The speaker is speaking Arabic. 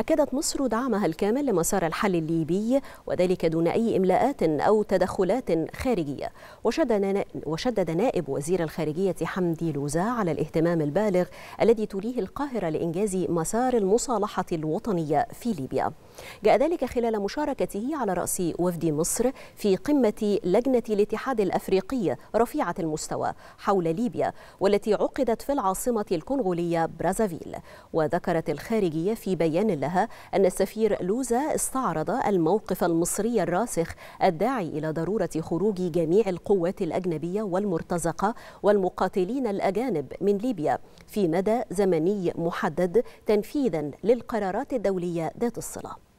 أكدت مصر دعمها الكامل لمسار الحل الليبي وذلك دون أي إملاءات أو تدخلات خارجية وشدد نائب وزير الخارجية حمدي لوزا على الاهتمام البالغ الذي توليه القاهرة لإنجاز مسار المصالحة الوطنية في ليبيا جاء ذلك خلال مشاركته على رأس وفد مصر في قمة لجنة الاتحاد الأفريقي رفيعة المستوى حول ليبيا والتي عقدت في العاصمة الكونغولية برازافيل وذكرت الخارجية في بيان لها وقتها أن السفير لوزا استعرض الموقف المصري الراسخ الداعي إلى ضرورة خروج جميع القوات الأجنبية والمرتزقة والمقاتلين الأجانب من ليبيا في مدى زمني محدد تنفيذا للقرارات الدولية ذات الصلة